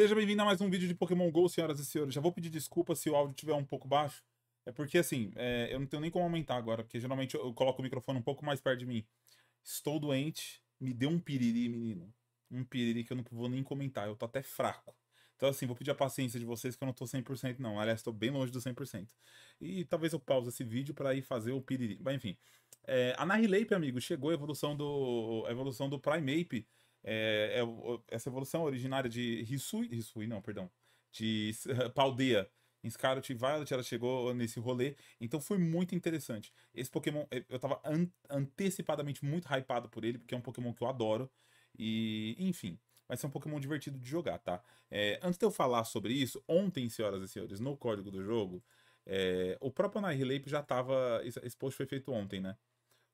Seja bem-vindo a mais um vídeo de Pokémon GO, senhoras e senhores. Já vou pedir desculpa se o áudio estiver um pouco baixo. É porque, assim, é, eu não tenho nem como aumentar agora, porque geralmente eu, coloco o microfone um pouco mais perto de mim. Estou doente, me deu um piriri, menino. Um piriri que eu não vou nem comentar, eu tô até fraco. Então, assim, vou pedir a paciência de vocês que eu não tô 100% não. Aliás, tô bem longe do 100%. E talvez eu pause esse vídeo para ir fazer o piriri. Mas, enfim. É, a amigo, chegou a evolução do, a evolução do Primeape é, é, essa evolução originária de Risui, Risui não, perdão, de Paldeia em Scarlet e Violet, ela chegou nesse rolê, então foi muito interessante. Esse Pokémon, eu tava an antecipadamente muito hypado por ele, porque é um Pokémon que eu adoro, e enfim, vai ser é um Pokémon divertido de jogar, tá? É, antes de eu falar sobre isso, ontem, senhoras e senhores, no código do jogo, é, o próprio Annihilape já tava, esse post foi feito ontem, né?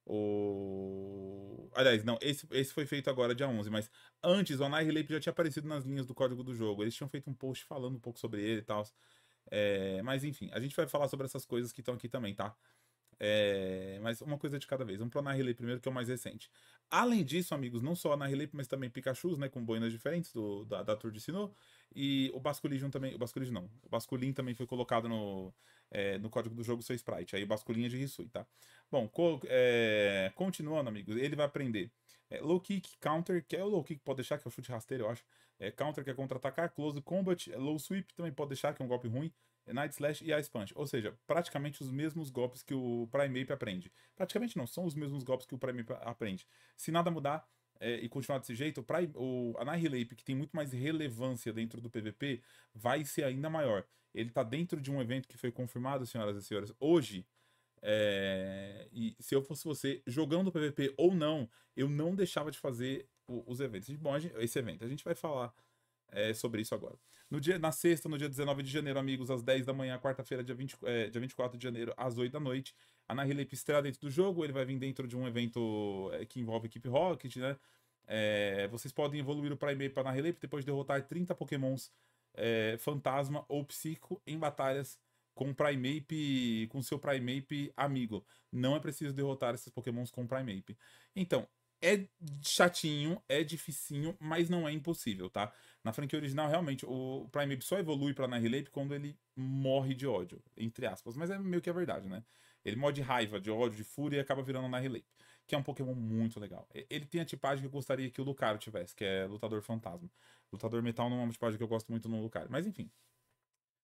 O... Aliás, não, esse, esse foi feito agora, dia 11, mas antes o Annihilator já tinha aparecido nas linhas do código do jogo. Eles tinham feito um post falando um pouco sobre ele e tal. É, mas enfim, a gente vai falar sobre essas coisas que estão aqui também, tá? É, mas uma coisa de cada vez. Vamos pro Anahilei primeiro, que é o mais recente. Além disso, amigos, não só Anahilei, mas também pikachu né? Com boinas diferentes do, da, da Tour de Sinnoh. E o Basculigion também. O Basculigion não. O Basculin também foi colocado no, é, no código do jogo seu sprite. Aí o Basculin é de Risui, tá? Bom, co é, continuando, amigos. Ele vai aprender é, low kick, counter, que é o low kick, pode deixar, que é o chute rasteiro, eu acho. É, counter, que é contra-atacar. Close combat, é, low sweep, também pode deixar, que é um golpe ruim. É, night Slash e Ice Punch. Ou seja, praticamente os mesmos golpes que o Primeape aprende. Praticamente não, são os mesmos golpes que o Primeape aprende. Se nada mudar, é, e continuar desse jeito, pra, o, a Annihilape, que tem muito mais relevância dentro do PVP, vai ser ainda maior. Ele tá dentro de um evento que foi confirmado, senhoras e senhores, hoje. É, e se eu fosse você, jogando PVP ou não, eu não deixava de fazer os eventos. Bom, gente, esse evento a gente vai falar é, sobre isso agora. No dia, na sexta, no dia 19 de janeiro, amigos, às 10 da manhã, quarta-feira, dia, é, dia 24 de janeiro, às 8 da noite, a Nahir estreia dentro do jogo, ele vai vir dentro de um evento é, que envolve equipe Rocket, né? É, vocês podem evoluir o Prime para Nahir depois de derrotar 30 pokémons é, fantasma ou psico em batalhas com Primeape, com seu Primeape amigo. Não é preciso derrotar esses pokémons com o Primeape. Então, é chatinho, é dificinho, mas não é impossível, tá? Na franquia original, realmente, o Prime só evolui pra Annihilate quando ele morre de ódio, entre aspas. Mas é meio que a verdade, né? Ele morre de raiva, de ódio, de fúria e acaba virando Annihilate, que é um Pokémon muito legal. Ele tem a tipagem que eu gostaria que o Lucario tivesse, que é Lutador Fantasma. Lutador Metal não é uma tipagem que eu gosto muito no Lucario, mas enfim.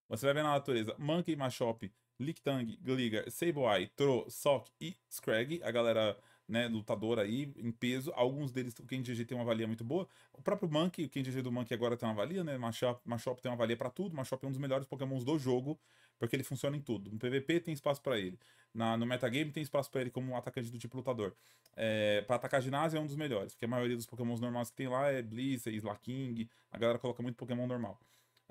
Você vai ver na natureza Monkey, Machop, Lictang, Gligar, Sableye, Tro, Sock e Scrag, a galera né, lutador aí em peso. Alguns deles, o Ken tem uma valia muito boa. O próprio Monkey, o Ken do Monkey agora tem uma valia, né? Machop, Machop tem uma valia para tudo. Machop é um dos melhores pokémons do jogo, porque ele funciona em tudo. No PVP tem espaço para ele. Na, no metagame tem espaço para ele como um atacante do tipo lutador. É, para atacar ginásio é um dos melhores, porque a maioria dos pokémons normais que tem lá é Blizz, Slaking, a galera coloca muito pokémon normal.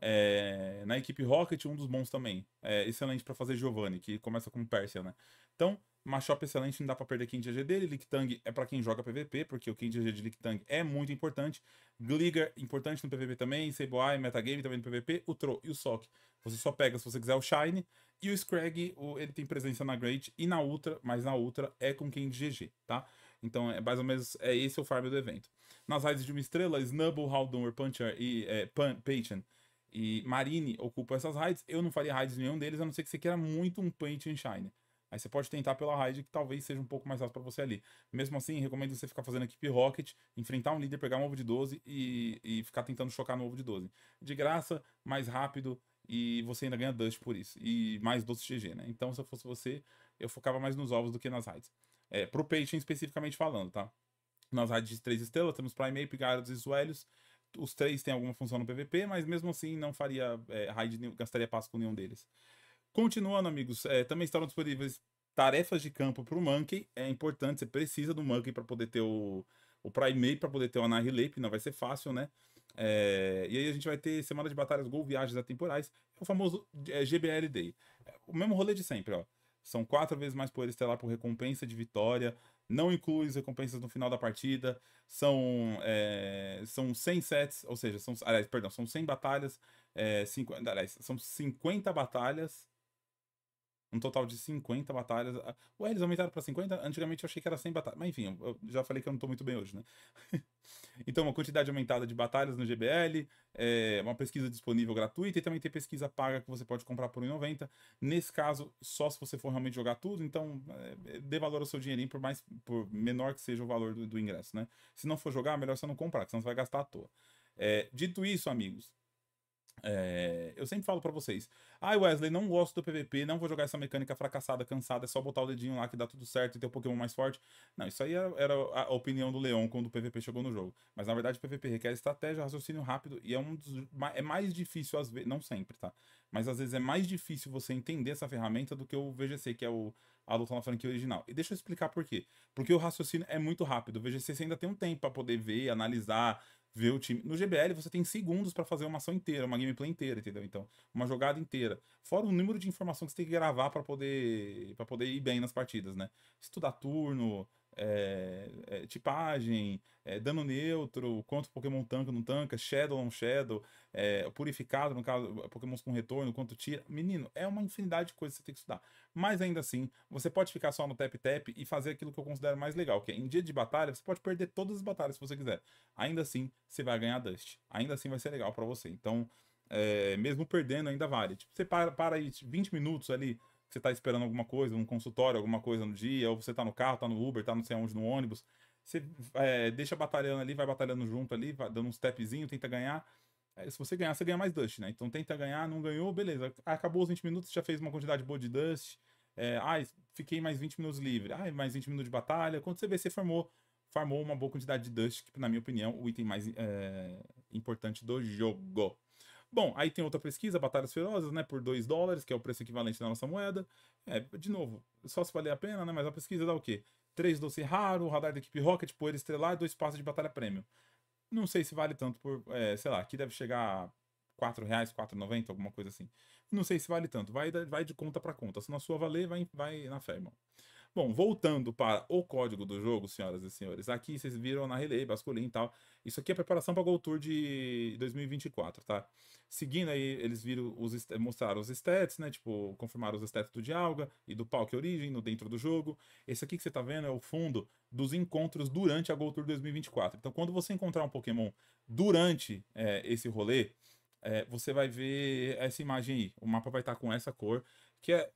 É, na equipe Rocket, um dos bons também. É, excelente para fazer Giovanni, que começa com Persia, né? Então, Machop excelente, não dá pra perder de GG dele. Liktang é pra quem joga PVP, porque o de GG de Liktang é muito importante. Gligar, importante no PVP também. Sableye, Metagame também no PVP. O Tro e o Sock, você só pega se você quiser o Shine. E o Scrag, ele tem presença na Great e na Ultra, mas na Ultra é com King GG, tá? Então, é mais ou menos é esse o farm do evento. Nas rides de uma estrela, Snubble, Haldor, Puncher e é, Pan, Payton e Marine ocupam essas raids. Eu não faria raids nenhum deles, a não ser que você queira muito um Paint and Shine. Aí você pode tentar pela raid, que talvez seja um pouco mais fácil para você ali. Mesmo assim, recomendo você ficar fazendo equipe rocket, enfrentar um líder, pegar um ovo de 12 e, e ficar tentando chocar no ovo de 12. De graça, mais rápido e você ainda ganha dust por isso. E mais 12 GG, né? Então, se eu fosse você, eu focava mais nos ovos do que nas raids. É, pro Patreon especificamente falando, tá? Nas raids de 3 estrelas, temos Prime Ape, Gyarados e Zuelios os três têm alguma função no PVP, mas mesmo assim não faria é, raid, gastaria passo com nenhum deles. Continuando, amigos, é, também estarão disponíveis tarefas de campo para o Monkey. É importante, você precisa do Monkey para poder ter o, o Primate, para poder ter o Annihilate, não vai ser fácil, né? É, e aí a gente vai ter Semana de Batalhas Gol Viagens Atemporais, é o famoso é, GBL Day. É, o mesmo rolê de sempre, ó. São quatro vezes mais poder estelar por recompensa de vitória, não inclui as recompensas no final da partida, são, é, são 100 sets, ou seja, são, aliás, perdão, são 100 batalhas, é, 50, aliás, são 50 batalhas, um total de 50 batalhas. Ah, ué, eles aumentaram para 50? Antigamente eu achei que era 100 batalhas. Mas enfim, eu já falei que eu não tô muito bem hoje, né? então, uma quantidade aumentada de batalhas no GBL, é eh, uma pesquisa disponível gratuita e também tem pesquisa paga que você pode comprar por 1,90. Nesse caso, só se você for realmente jogar tudo, então é, dê valor ao seu dinheirinho, por mais por menor que seja o valor do, do ingresso, né? Se não for jogar, melhor você não comprar, que senão você vai gastar à toa. É, dito isso, amigos, é, eu sempre falo para vocês, ai ah, Wesley, não gosto do PVP, não vou jogar essa mecânica fracassada, cansada, é só botar o dedinho lá que dá tudo certo e ter um Pokémon mais forte. Não, isso aí era, a opinião do Leon quando o PVP chegou no jogo. Mas na verdade o PVP requer estratégia, raciocínio rápido e é um dos, é mais difícil às vezes, não sempre, tá? Mas às vezes é mais difícil você entender essa ferramenta do que o VGC, que é o, a luta na franquia original. E deixa eu explicar por quê. Porque o raciocínio é muito rápido. O VGC você ainda tem um tempo para poder ver, analisar, ver o time. No GBL você tem segundos para fazer uma ação inteira, uma gameplay inteira, entendeu? Então, uma jogada inteira. Fora o número de informação que você tem que gravar para poder para poder ir bem nas partidas, né? Estudar turno, é, é, tipagem, é, dano neutro, quanto Pokémon tanca não tanca, Shadow não Shadow, purificado, no caso, Pokémon com retorno, quanto tira. Menino, é uma infinidade de coisas que você tem que estudar. Mas ainda assim, você pode ficar só no tap-tap e fazer aquilo que eu considero mais legal, que é em dia de batalha, você pode perder todas as batalhas se você quiser. Ainda assim, você vai ganhar Dust. Ainda assim vai ser legal para você. Então, mesmo perdendo, ainda vale. Tipo, você para, para aí 20 minutos ali você tá esperando alguma coisa, um consultório, alguma coisa no dia, ou você tá no carro, tá no Uber, tá não sei aonde no ônibus. Você é, deixa batalhando ali, vai batalhando junto ali, vai dando um stepzinho, tenta ganhar. É, se você ganhar, você ganha mais dust, né? Então tenta ganhar, não ganhou, beleza. Acabou os 20 minutos, já fez uma quantidade boa de dust. É, ai, fiquei mais 20 minutos livre. Ai, mais 20 minutos de batalha. Quando você vê, você formou, farmou uma boa quantidade de dust, que na minha opinião, o item mais é, importante do jogo. Bom, aí tem outra pesquisa, Batalhas Ferozes, né, por 2 dólares, que é o preço equivalente da nossa moeda. É, de novo, só se valer a pena, né, mas a pesquisa dá o quê? 3 doce raro, radar da equipe Rocket, poeira estrelar, dois passos de batalha prêmio. Não sei se vale tanto por, é, sei lá, aqui deve chegar a 4 reais, 4,90, alguma coisa assim. Não sei se vale tanto, vai, vai de conta para conta. Se na sua valer, vai, vai na fé, irmão. Bom, voltando para o código do jogo, senhoras e senhores. Aqui vocês viram na Relay, Basculin e tal. Isso aqui é preparação para o Gold Tour de 2024, tá? Seguindo aí, eles viram os mostraram os stats, né? Tipo, confirmaram os stats do Dialga e do Palque Origin no dentro do jogo. Esse aqui que você tá vendo é o fundo dos encontros durante a Gold Tour 2024. Então, quando você encontrar um Pokémon durante é, esse rolê, é, você vai ver essa imagem aí. O mapa vai estar tá com essa cor que é,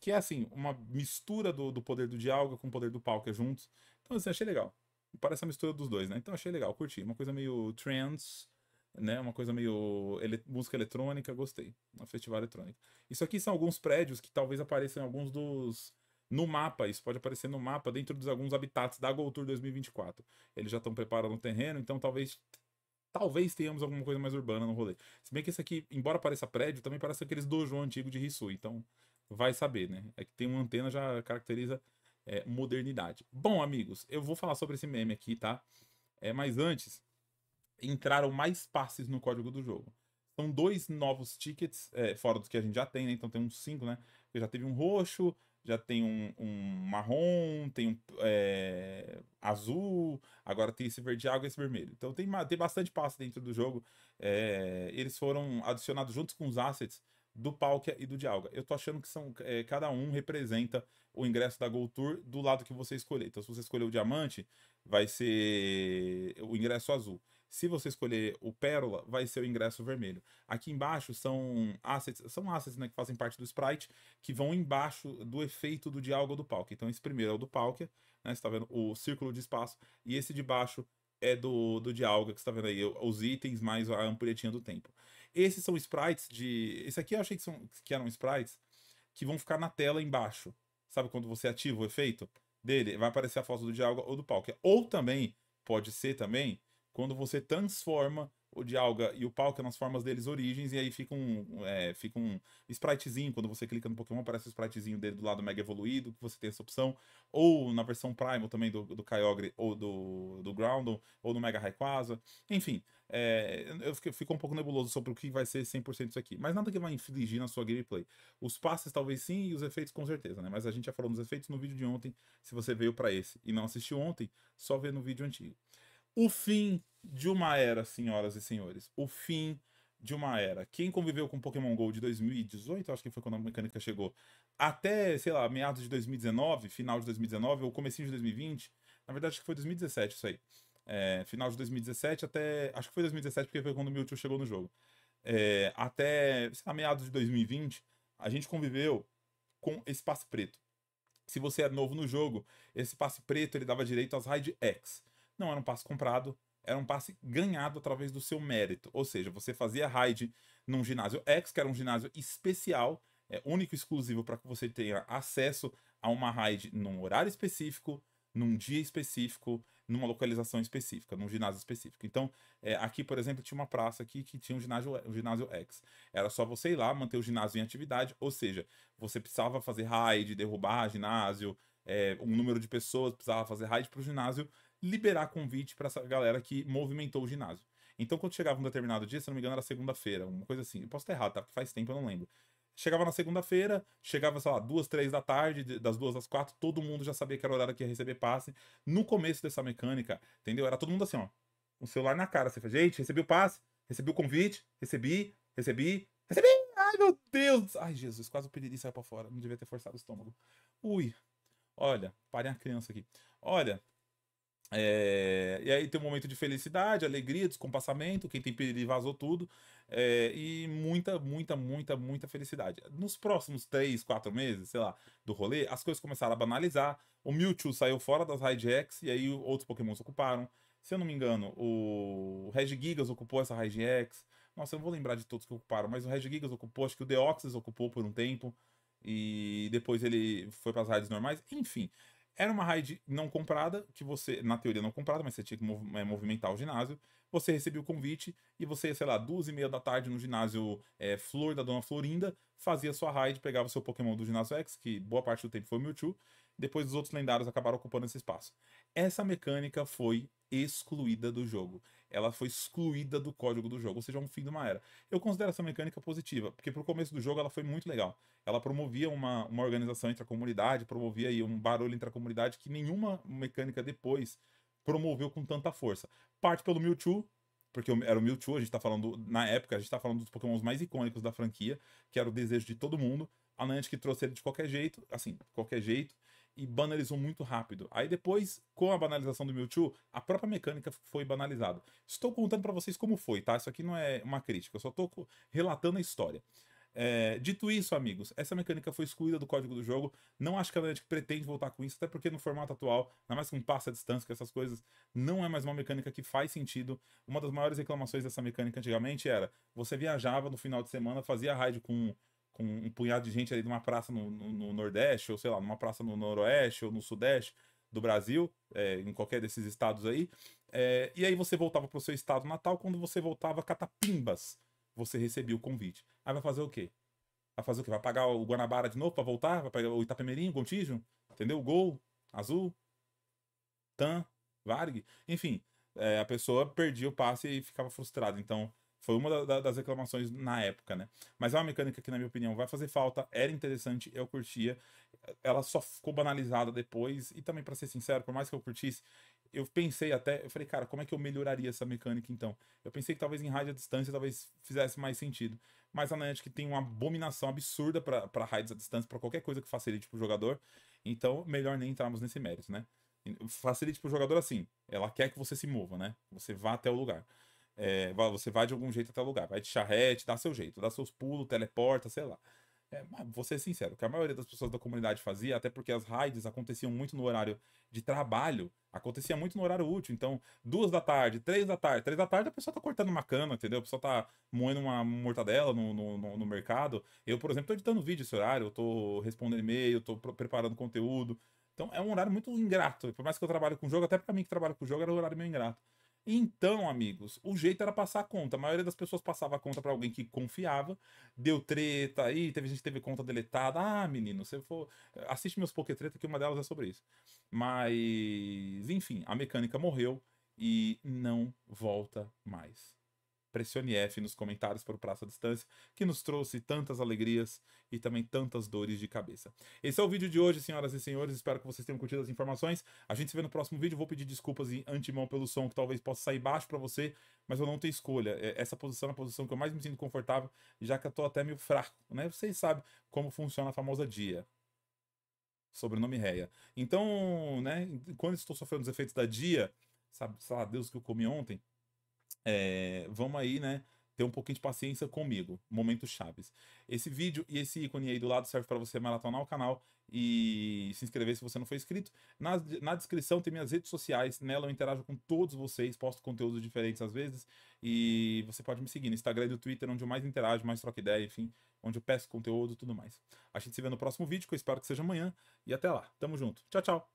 que é assim, uma mistura do, do poder do diálogo com o poder do palco juntos. Então, assim, achei legal. Parece a mistura dos dois, né? Então achei legal, curti. Uma coisa meio trance, né? Uma coisa meio ele... música eletrônica, gostei. Um festival eletrônico. Isso aqui são alguns prédios que talvez apareçam em alguns dos. No mapa, isso pode aparecer no mapa dentro dos alguns habitats da Gold Tour 2024. Eles já estão preparando o terreno, então talvez talvez tenhamos alguma coisa mais urbana no rolê. Se bem que esse aqui, embora pareça prédio, também parece aqueles dojo antigo de risu, então vai saber, né? É que tem uma antena já caracteriza é, modernidade. Bom, amigos, eu vou falar sobre esse meme aqui, tá? É, mas antes, entraram mais passes no código do jogo. São dois novos tickets, é, fora dos que a gente já tem, né? Então tem uns cinco, né? já teve um roxo, já tem um, um marrom, tem um é, azul, agora tem esse verde água e esse vermelho. Então tem, tem bastante pasta dentro do jogo. É, eles foram adicionados juntos com os assets do Palkia e do Dialga. Eu tô achando que são é, cada um representa o ingresso da Gold Tour do lado que você escolher. Então se você escolher o diamante, vai ser o ingresso azul. Se você escolher o Pérola, vai ser o ingresso vermelho. Aqui embaixo são assets, são assets né, que fazem parte do sprite, que vão embaixo do efeito do diálogo do palco. Então esse primeiro é o do palco, né, você está vendo o círculo de espaço, e esse de baixo é do, do diálogo que você está vendo aí, os itens mais a ampulhetinha do tempo. Esses são sprites de... Esse aqui eu achei que, são, que eram sprites que vão ficar na tela embaixo. Sabe quando você ativa o efeito dele? Vai aparecer a foto do diálogo ou do palco. Ou também, pode ser também, quando você transforma o Dialga e o Palkia nas formas deles origens, e aí fica um, é, fica um spritezinho, quando você clica no Pokémon aparece o spritezinho dele do lado mega evoluído, que você tem essa opção, ou na versão Primal também do, do Kyogre, ou do, do Ground ou no Mega Rayquaza, enfim, é, eu fico, fico um pouco nebuloso sobre o que vai ser 100% isso aqui, mas nada que vai infligir na sua gameplay. Os passes talvez sim, e os efeitos com certeza, né, mas a gente já falou nos efeitos no vídeo de ontem, se você veio para esse e não assistiu ontem, só vê no vídeo antigo. O fim de uma era, senhoras e senhores. O fim de uma era. Quem conviveu com Pokémon GO de 2018, acho que foi quando a mecânica chegou, até, sei lá, meados de 2019, final de 2019 ou comecinho de 2020, na verdade acho que foi 2017 isso aí. É, final de 2017 até. Acho que foi 2017 porque foi quando o Mewtwo chegou no jogo. É, até sei lá, meados de 2020, a gente conviveu com espaço preto. Se você é novo no jogo, esse espaço preto ele dava direito às Raid X. Não era um passe comprado, era um passe ganhado através do seu mérito. Ou seja, você fazia raid num ginásio X, que era um ginásio especial, é, único e exclusivo para que você tenha acesso a uma raid num horário específico, num dia específico, numa localização específica, num ginásio específico. Então, é, aqui, por exemplo, tinha uma praça aqui que tinha um ginásio, um ginásio X. Era só você ir lá, manter o ginásio em atividade, ou seja, você precisava fazer raid, derrubar ginásio, é, um número de pessoas precisava fazer raid para o ginásio liberar convite para essa galera que movimentou o ginásio. Então, quando chegava um determinado dia, se não me engano, era segunda-feira, uma coisa assim. Eu posso estar errado, tá? Faz tempo, eu não lembro. Chegava na segunda-feira, chegava, sei lá, duas, três da tarde, das duas às quatro, todo mundo já sabia que era o horário que ia receber passe. No começo dessa mecânica, entendeu? Era todo mundo assim, ó. O celular na cara. Você fala, gente, recebi o passe, recebi o convite, recebi, recebi, recebi! Ai, meu Deus! Ai, Jesus, quase o pedido saiu pra fora. Não devia ter forçado o estômago. Ui. Olha, parem a criança aqui. Olha, é, e aí tem um momento de felicidade, alegria, descompassamento, quem tem perigo vazou tudo. É, e muita, muita, muita, muita felicidade. Nos próximos 3, 4 meses, sei lá, do rolê, as coisas começaram a banalizar. O Mewtwo saiu fora das X e aí outros Pokémons ocuparam. Se eu não me engano, o Regigigas ocupou essa X. Nossa, eu não vou lembrar de todos que ocuparam, mas o Regigigas ocupou, acho que o Deoxys ocupou por um tempo. E depois ele foi para as raids normais. Enfim, era uma raid não comprada, que você, na teoria não comprada, mas você tinha que é, movimentar o ginásio. Você recebia o convite e você, sei lá, duas e meia da tarde no ginásio é, Flor da Dona Florinda, fazia sua raid, pegava o seu Pokémon do ginásio X, que boa parte do tempo foi Mewtwo. Depois os outros lendários acabaram ocupando esse espaço. Essa mecânica foi excluída do jogo ela foi excluída do código do jogo, ou seja, é um fim de uma era. Eu considero essa mecânica positiva, porque pro começo do jogo ela foi muito legal. Ela promovia uma, uma organização entre a comunidade, promovia aí um barulho entre a comunidade que nenhuma mecânica depois promoveu com tanta força. Parte pelo Mewtwo, porque era o Mewtwo, a gente tá falando, na época, a gente tá falando dos pokémons mais icônicos da franquia, que era o desejo de todo mundo. A Niantic trouxe ele de qualquer jeito, assim, qualquer jeito e banalizou muito rápido. Aí depois, com a banalização do Mewtwo, a própria mecânica foi banalizada. Estou contando para vocês como foi, tá? Isso aqui não é uma crítica, eu só estou relatando a história. É, dito isso, amigos, essa mecânica foi excluída do código do jogo. Não acho que a Niantic pretende voltar com isso, até porque no formato atual, ainda mais com passa a distância, com essas coisas, não é mais uma mecânica que faz sentido. Uma das maiores reclamações dessa mecânica antigamente era: você viajava no final de semana, fazia raid com com um punhado de gente ali numa praça no, no, no, Nordeste, ou sei lá, numa praça no Noroeste ou no Sudeste do Brasil, é, em qualquer desses estados aí. É, e aí você voltava para o seu estado natal, quando você voltava catapimbas, você recebia o convite. Aí vai fazer o quê? Vai fazer o quê? Vai pagar o Guanabara de novo para voltar? Vai pegar o Itapemirim, o Gontijo? Entendeu? O Gol, Azul, Tan, Varg. Enfim, é, a pessoa perdia o passe e ficava frustrada. Então, foi uma da, das reclamações na época, né? Mas é uma mecânica que, na minha opinião, vai fazer falta, era interessante, eu curtia. Ela só ficou banalizada depois, e também, para ser sincero, por mais que eu curtisse, eu pensei até, eu falei, cara, como é que eu melhoraria essa mecânica então? Eu pensei que talvez em rádio à distância talvez fizesse mais sentido. Mas a Niantic tem uma abominação absurda para raids à distância, para qualquer coisa que facilite pro jogador. Então, melhor nem entrarmos nesse mérito, né? Facilite pro jogador assim. Ela quer que você se mova, né? Você vá até o lugar. É, você vai de algum jeito até o lugar, vai de charrete, dá seu jeito, dá seus pulos, teleporta, sei lá. É, vou ser sincero, o que a maioria das pessoas da comunidade fazia, até porque as raids aconteciam muito no horário de trabalho, acontecia muito no horário útil. Então, duas da tarde, três da tarde, três da tarde a pessoa tá cortando uma cana, entendeu? A pessoa tá moendo uma mortadela no, no, no mercado. Eu, por exemplo, tô editando vídeo esse horário, eu tô respondendo e-mail, tô preparando conteúdo. Então, é um horário muito ingrato. Por mais que eu trabalhe com jogo, até para mim que trabalha com jogo, era um horário meio ingrato. Então, amigos, o jeito era passar a conta. A maioria das pessoas passava a conta para alguém que confiava, deu treta aí, teve gente que teve conta deletada. Ah, menino, você for. Assiste meus Pokétreta, que uma delas é sobre isso. Mas, enfim, a mecânica morreu e não volta mais pressione F nos comentários para o Praça à Distância, que nos trouxe tantas alegrias e também tantas dores de cabeça. Esse é o vídeo de hoje, senhoras e senhores. Espero que vocês tenham curtido as informações. A gente se vê no próximo vídeo. Vou pedir desculpas em antemão pelo som, que talvez possa sair baixo para você, mas eu não tenho escolha. É, essa posição é a posição que eu mais me sinto confortável, já que eu estou até meio fraco, né? Vocês sabem como funciona a famosa dia sobrenome Reia. Então, né, quando estou sofrendo os efeitos da dia, sabe, sei lá, Deus que eu comi ontem, é, vamos aí, né? Ter um pouquinho de paciência comigo. Momentos chaves. Esse vídeo e esse ícone aí do lado serve para você maratonar o canal e se inscrever se você não for inscrito. Na, na descrição tem minhas redes sociais. Nela eu interajo com todos vocês, posto conteúdos diferentes às vezes. E você pode me seguir no Instagram e no Twitter, onde eu mais interajo, mais troco ideia, enfim, onde eu peço conteúdo e tudo mais. A gente se vê no próximo vídeo, que eu espero que seja amanhã. E até lá. Tamo junto. Tchau, tchau.